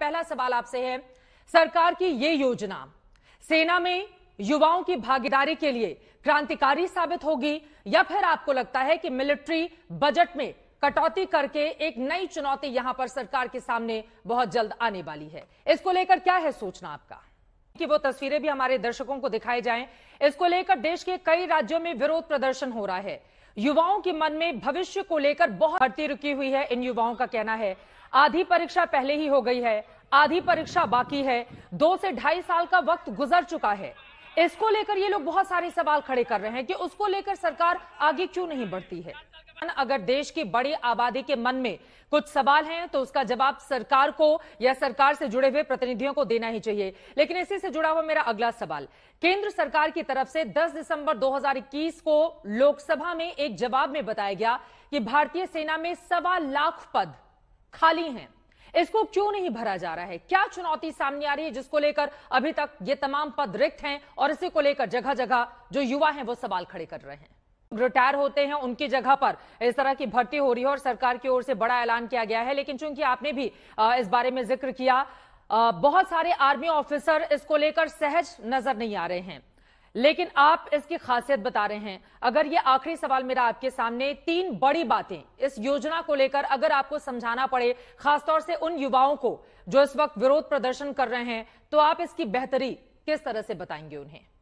पहला सवाल आपसे है सरकार की ये योजना सेना में युवाओं की भागीदारी के लिए क्रांतिकारी साबित होगी या फिर आपको लगता है कि मिलिट्री बजट में कटौती करके एक नई चुनौती यहां पर सरकार के सामने बहुत जल्द आने वाली है इसको लेकर क्या है सोचना आपका कि वो तस्वीरें भी हमारे दर्शकों को दिखाई जाएं इसको लेकर देश के कई राज्यों में विरोध प्रदर्शन हो रहा है युवाओं के मन में भविष्य को लेकर बहुत भर्ती रुकी हुई है इन युवाओं का कहना है आधी परीक्षा पहले ही हो गई है आधी परीक्षा बाकी है दो से ढाई साल का वक्त गुजर चुका है इसको लेकर ये लोग बहुत सारे सवाल खड़े कर रहे हैं कि उसको लेकर सरकार आगे क्यों नहीं बढ़ती है अगर देश की बड़ी आबादी के मन में कुछ सवाल हैं तो उसका जवाब सरकार को या सरकार से जुड़े हुए प्रतिनिधियों को देना ही चाहिए लेकिन इसी से जुड़ा हुआ मेरा अगला सवाल केंद्र सरकार की तरफ से 10 दिसंबर 2021 को लोकसभा में एक जवाब में बताया गया कि भारतीय सेना में सवा लाख पद खाली हैं इसको क्यों नहीं भरा जा रहा है क्या चुनौती सामने आ रही है जिसको लेकर अभी तक ये तमाम पद रिक्त हैं और इसी को लेकर जगह जगह जो युवा हैं वो सवाल खड़े कर रहे हैं रिटायर होते हैं उनकी जगह पर इस तरह की भर्ती हो रही है और सरकार की ओर से बड़ा ऐलान किया गया है लेकिन चूंकि आपने भी इस बारे में जिक्र किया बहुत सारे आर्मी ऑफिसर इसको लेकर सहज नजर नहीं आ रहे हैं लेकिन आप इसकी खासियत बता रहे हैं अगर ये आखिरी सवाल मेरा आपके सामने तीन बड़ी बातें इस योजना को लेकर अगर आपको समझाना पड़े खासतौर से उन युवाओं को जो इस वक्त विरोध प्रदर्शन कर रहे हैं तो आप इसकी बेहतरी किस तरह से बताएंगे उन्हें